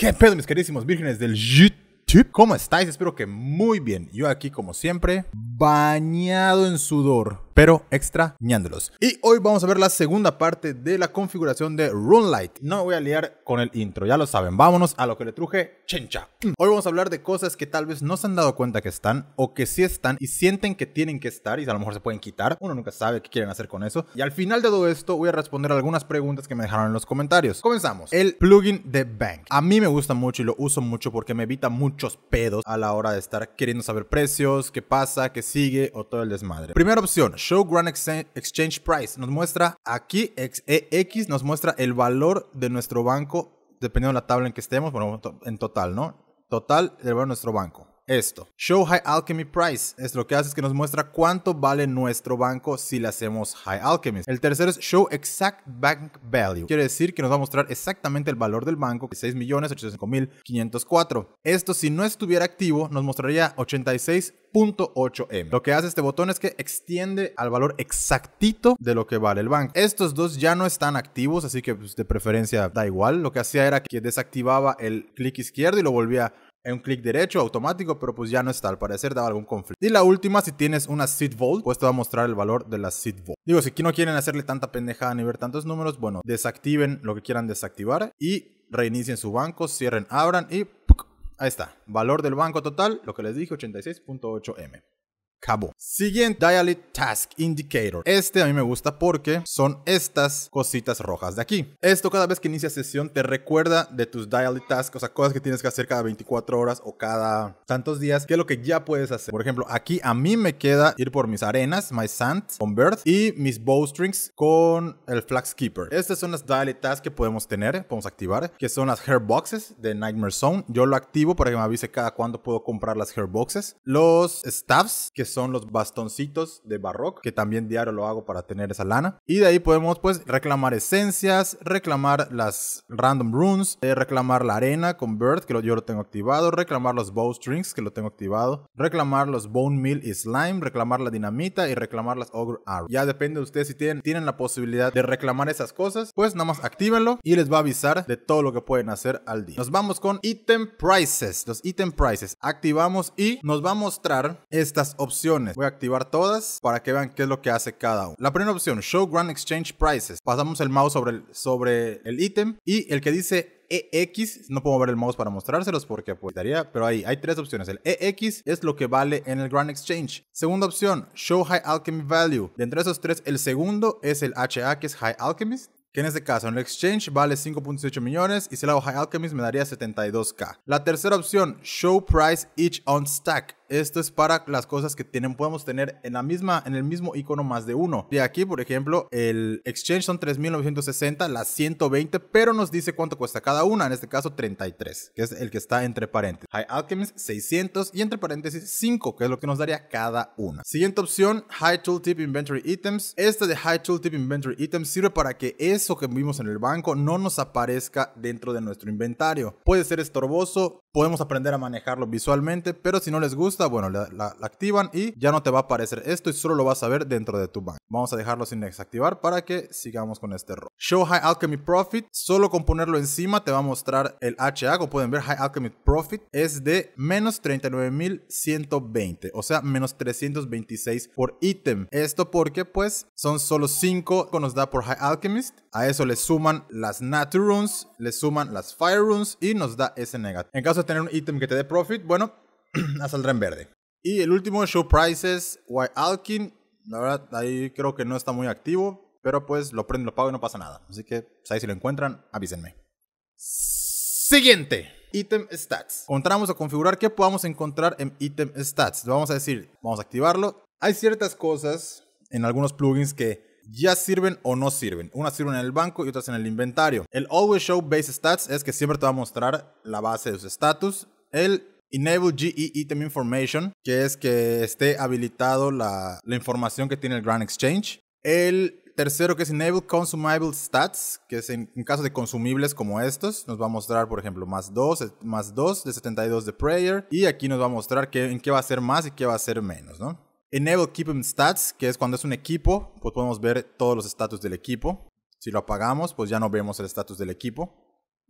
¿Qué pedo, mis queridísimos vírgenes del YouTube? ¿Cómo estáis? Espero que muy bien. Yo aquí, como siempre, bañado en sudor pero extrañándolos. Y hoy vamos a ver la segunda parte de la configuración de Runelite. No voy a liar con el intro, ya lo saben. Vámonos a lo que le truje chencha. Mm. Hoy vamos a hablar de cosas que tal vez no se han dado cuenta que están o que sí están y sienten que tienen que estar y a lo mejor se pueden quitar. Uno nunca sabe qué quieren hacer con eso. Y al final de todo esto voy a responder algunas preguntas que me dejaron en los comentarios. Comenzamos. El plugin de Bank. A mí me gusta mucho y lo uso mucho porque me evita muchos pedos a la hora de estar queriendo saber precios, qué pasa, qué sigue o todo el desmadre. Primera opción, Show Grand Exchange Price nos muestra aquí, eh, X nos muestra el valor de nuestro banco, dependiendo de la tabla en que estemos, bueno, en total, ¿no? Total del valor de nuestro banco esto. Show High Alchemy Price es lo que hace es que nos muestra cuánto vale nuestro banco si le hacemos High Alchemy. El tercero es Show Exact Bank Value. Quiere decir que nos va a mostrar exactamente el valor del banco, 6.805.504. Esto si no estuviera activo nos mostraría 868 m Lo que hace este botón es que extiende al valor exactito de lo que vale el banco. Estos dos ya no están activos, así que pues, de preferencia da igual. Lo que hacía era que desactivaba el clic izquierdo y lo volvía en un clic derecho automático, pero pues ya no está, al parecer daba algún conflicto. Y la última, si tienes una seed vault, pues te va a mostrar el valor de la seed vault. Digo, si aquí no quieren hacerle tanta pendejada ni ver tantos números, bueno, desactiven lo que quieran desactivar y reinicien su banco, cierren, abran y ahí está. Valor del banco total, lo que les dije, 86.8M. Cabo Siguiente, Dialit Task Indicator. Este a mí me gusta porque son estas cositas rojas de aquí. Esto cada vez que inicia sesión te recuerda de tus Dialit Tasks, o sea, cosas que tienes que hacer cada 24 horas o cada tantos días, que es lo que ya puedes hacer. Por ejemplo, aquí a mí me queda ir por mis arenas, my sand, con birth y mis bowstrings con el flag keeper. Estas son las Dialit Tasks que podemos tener, podemos activar, que son las hair boxes de Nightmare Zone. Yo lo activo para que me avise cada cuándo puedo comprar las hair boxes. Los staffs, que son los bastoncitos de barroque que también diario lo hago para tener esa lana. Y de ahí podemos pues reclamar esencias, reclamar las random runes, eh, reclamar la arena con Bird, que lo, yo lo tengo activado, reclamar los bowstrings, que lo tengo activado, reclamar los bone meal y slime, reclamar la dinamita y reclamar las ogre arrow. Ya depende de ustedes si tienen, tienen la posibilidad de reclamar esas cosas, pues nada más actívenlo y les va a avisar de todo lo que pueden hacer al día. Nos vamos con item prices, los item prices. Activamos y nos va a mostrar estas opciones Voy a activar todas para que vean qué es lo que hace cada uno. La primera opción, Show Grand Exchange Prices. Pasamos el mouse sobre el, sobre el ítem y el que dice EX, no puedo ver el mouse para mostrárselos porque apoyaría, pues, pero ahí hay tres opciones. El EX es lo que vale en el Grand Exchange. Segunda opción, Show High Alchemy Value. De entre esos tres, el segundo es el HA, que es High Alchemist. Que en este caso, en el exchange vale 5.8 millones y si le hago High Alchemist me daría 72k. La tercera opción, Show Price Each on Stack esto es para las cosas que tienen, podemos tener en, la misma, en el mismo icono más de uno. De aquí, por ejemplo, el Exchange son 3.960, las 120, pero nos dice cuánto cuesta cada una, en este caso 33, que es el que está entre paréntesis. High Alchemist 600 y entre paréntesis 5, que es lo que nos daría cada una. Siguiente opción, High Tooltip Inventory Items. Este de High Tooltip Inventory Items sirve para que eso que vimos en el banco no nos aparezca dentro de nuestro inventario. Puede ser estorboso, podemos aprender a manejarlo visualmente, pero si no les gusta, bueno, la, activan y ya no te va a aparecer esto y solo lo vas a ver dentro de tu banco. Vamos a dejarlo sin desactivar para que sigamos con este error. Show High Alchemy Profit, solo con ponerlo encima te va a mostrar el HA. Como pueden ver, High Alchemy Profit es de menos 39.120, o sea, menos 326 por ítem. Esto porque pues son solo 5 que nos da por High Alchemist. A eso le suman las Nature Runes, le suman las Fire Runes y nos da ese negativo. En caso de tener un ítem que te dé profit, bueno, saldrá en verde. Y el último, Show Prices, White Alkin, la verdad, ahí creo que no está muy activo, pero pues lo prendo, lo pago y no pasa nada. Así que pues, si lo encuentran, avísenme. Siguiente. Item Stats. Encontramos a configurar qué podamos encontrar en Item Stats. vamos a decir, vamos a activarlo. Hay ciertas cosas en algunos plugins que ya sirven o no sirven. Unas sirven en el banco y otras en el inventario. El Always Show Base Stats es que siempre te va a mostrar la base de sus status. El Enable GE e Item Information, que es que esté habilitado la, información que tiene el Grand Exchange. El tercero que es Enable Consumable Stats, que es en, caso de consumibles como estos, nos va a mostrar, por ejemplo, más 2, eh, más 2 de 72 de Prayer. Y aquí nos va a mostrar en qué va a ser más y qué va a ser menos, ¿no? Enable Keep Stats, que es cuando es un equipo, pues podemos ver todos los estatus del equipo. Si lo apagamos, pues ya no vemos el estatus del equipo.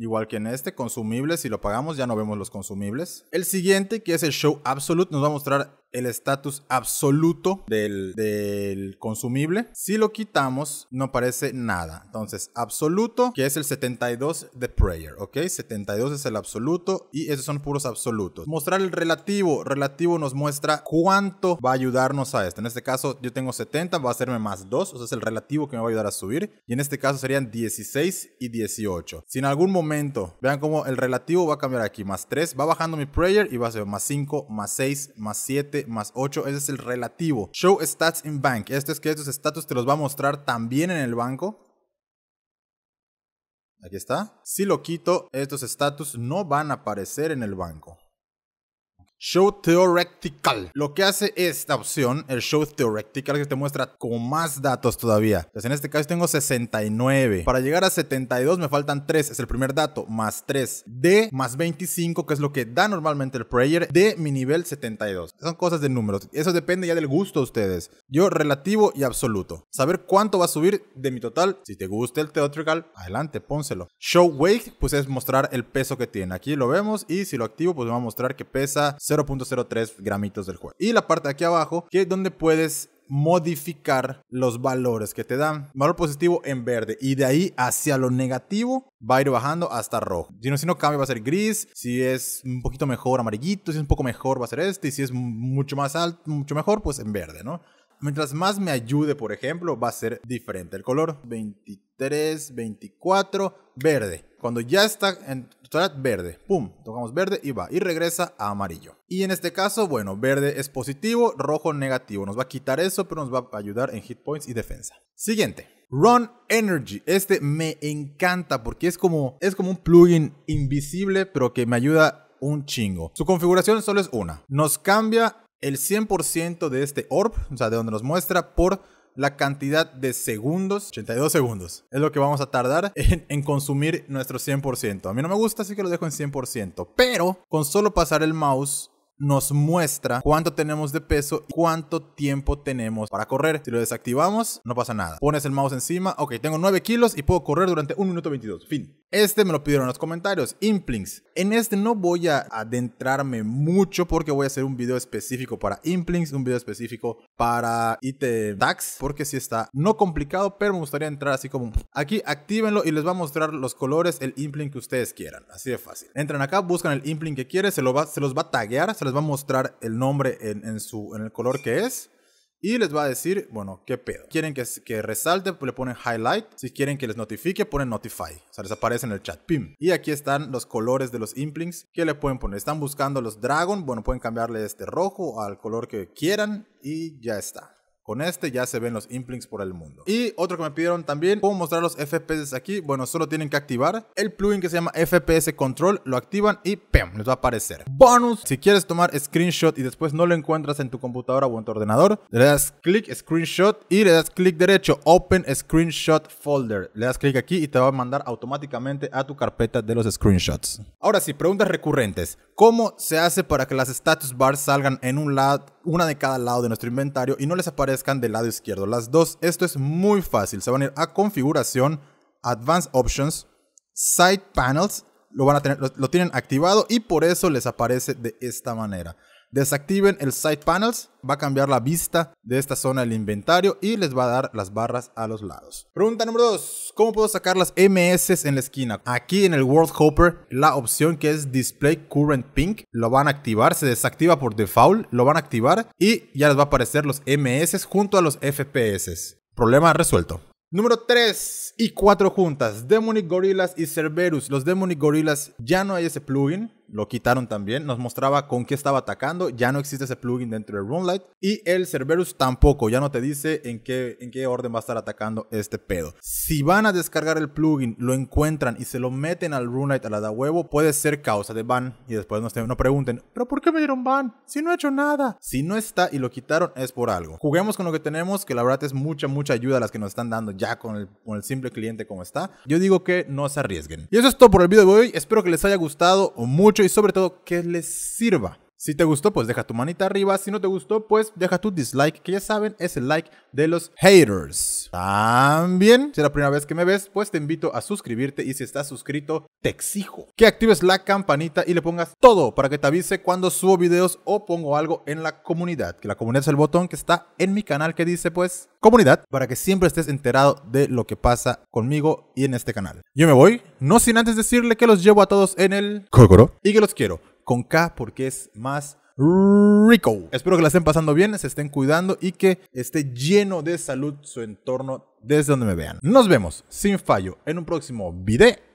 Igual que en este, consumibles, si lo pagamos ya no vemos los consumibles. El siguiente, que es el Show Absolute, nos va a mostrar el estatus absoluto del, consumible. Si lo quitamos, no aparece nada. Entonces, absoluto, que es el 72 de prayer, ¿ok? 72 es el absoluto y esos son puros absolutos. Mostrar el relativo. Relativo nos muestra cuánto va a ayudarnos a esto. En este caso, yo tengo 70, va a hacerme más 2, o sea, es el relativo que me va a ayudar a subir. Y en este caso serían 16 y 18. Si en algún momento, vean cómo el relativo va a cambiar aquí, más 3, va bajando mi prayer y va a ser más 5, más 6, más 7, más 8, ese es el relativo. Show stats in bank, esto es que estos estatus te los va a mostrar también en el banco. Aquí está. Si lo quito, estos estatus no van a aparecer en el banco. Show Theoretical. Lo que hace esta opción, el Show Theoretical, que te muestra con más datos todavía. Entonces, en este caso tengo 69. Para llegar a 72 me faltan 3. Es el primer dato, más 3. D más 25, que es lo que da normalmente el player, de mi nivel 72. Son cosas de números. Eso depende ya del gusto de ustedes. Yo relativo y absoluto. Saber cuánto va a subir de mi total. Si te gusta el Theoretical, adelante, pónselo. Show Weight, pues es mostrar el peso que tiene. Aquí lo vemos y si lo activo, pues me va a mostrar que pesa 0.03 gramitos del juego. Y la parte de aquí abajo, que es donde puedes modificar los valores que te dan. Valor positivo en verde. Y de ahí hacia lo negativo va a ir bajando hasta rojo. Si no, si no cambia va a ser gris. Si es un poquito mejor amarillito. Si es un poco mejor va a ser este. Y si es mucho más alto, mucho mejor, pues en verde, ¿no? mientras más me ayude, por ejemplo, va a ser diferente el color. 23, 24, verde. Cuando ya está en verde, pum, tocamos verde y va y regresa a amarillo. Y en este caso, bueno, verde es positivo, rojo negativo. Nos va a quitar eso, pero nos va a ayudar en hit points y defensa. Siguiente. Run Energy. Este me encanta porque es como, es como un plugin invisible, pero que me ayuda un chingo. Su configuración solo es una. Nos cambia el 100% de este orb, o sea, de donde nos muestra por la cantidad de segundos, 82 segundos, es lo que vamos a tardar en, consumir nuestro 100%. A mí no me gusta, así que lo dejo en 100%, pero con solo pasar el mouse nos muestra cuánto tenemos de peso y cuánto tiempo tenemos para correr. Si lo desactivamos, no pasa nada. Pones el mouse encima, ok, tengo 9 kilos y puedo correr durante 1 minuto 22, fin. Este me lo pidieron en los comentarios, Implings. En este no voy a adentrarme mucho porque voy a hacer un video específico para Implings, un video específico para IT DAX, porque si está no complicado, pero me gustaría entrar así como aquí, actívenlo y les va a mostrar los colores, el Impling que ustedes quieran, así de fácil. Entran acá, buscan el Impling que quieren, se, lo va, se los va a taguear, se les va a mostrar el nombre en su, en el color que es y les va a decir, bueno, qué pedo. Quieren que, que resalte, le ponen highlight. Si quieren que les notifique, ponen notify. O sea, les aparece en el chat, pim. Y aquí están los colores de los implings que le pueden poner. Están buscando los dragon, bueno, pueden cambiarle este rojo al color que quieran y ya está. Con este ya se ven los Implings por el mundo. Y otro que me pidieron también, ¿cómo mostrar los FPS aquí? Bueno, solo tienen que activar el plugin que se llama FPS Control, lo activan y ¡pam! Les va a aparecer. Bonus, si quieres tomar screenshot y después no lo encuentras en tu computadora o en tu ordenador, le das clic screenshot y le das clic derecho, Open Screenshot Folder. Le das clic aquí y te va a mandar automáticamente a tu carpeta de los screenshots. Ahora sí, preguntas recurrentes. ¿Cómo se hace para que las status bars salgan en un lado, una de cada lado de nuestro inventario y no les aparezcan del lado izquierdo? Las dos, esto es muy fácil. Se van a ir a configuración, Advanced Options, Side Panels lo van a tener, lo, tienen activado y por eso les aparece de esta manera. Desactiven el Side Panels, va a cambiar la vista de esta zona del inventario y les va a dar las barras a los lados. Pregunta número 2, ¿cómo puedo sacar las MS en la esquina? Aquí en el World Hopper, la opción que es Display Current Pink, lo van a activar, se desactiva por default, lo van a activar y ya les va a aparecer los MS junto a los FPS. Problema resuelto. Número 3 y 4 juntas, Demonic Gorillas y Cerberus. Los Demonic Gorillas ya no hay ese plugin lo quitaron también, nos mostraba con qué estaba atacando, ya no existe ese plugin dentro de Runelite y el Cerberus tampoco, ya no te dice en qué, en qué orden va a estar atacando este pedo. Si van a descargar el plugin, lo encuentran y se lo meten al Runelite a la da huevo, puede ser causa de ban y después nos, pregunten, pero ¿por qué me dieron ban? Si no he hecho nada, si no está y lo quitaron es por algo. Juguemos con lo que tenemos, que la verdad es mucha, mucha ayuda a las que nos están dando ya con el, con el simple cliente como está. Yo digo que no se arriesguen. Y eso es todo por el video de hoy, espero que les haya gustado mucho y sobre todo que les sirva. Si te gustó, pues deja tu manita arriba. Si no te gustó, pues deja tu dislike, que ya saben, es el like de los haters. También, si es la primera vez que me ves, pues te invito a suscribirte y si estás suscrito, te exijo que actives la campanita y le pongas todo para que te avise cuando subo videos o pongo algo en la comunidad. Que la comunidad es el botón que está en mi canal que dice, pues, comunidad, para que siempre estés enterado de lo que pasa conmigo y en este canal. Yo me voy, no sin antes decirle que los llevo a todos en el Kokoro y que los quiero con K porque es más rico. Espero que la estén pasando bien, se estén cuidando y que esté lleno de salud su entorno desde donde me vean. Nos vemos sin fallo en un próximo video.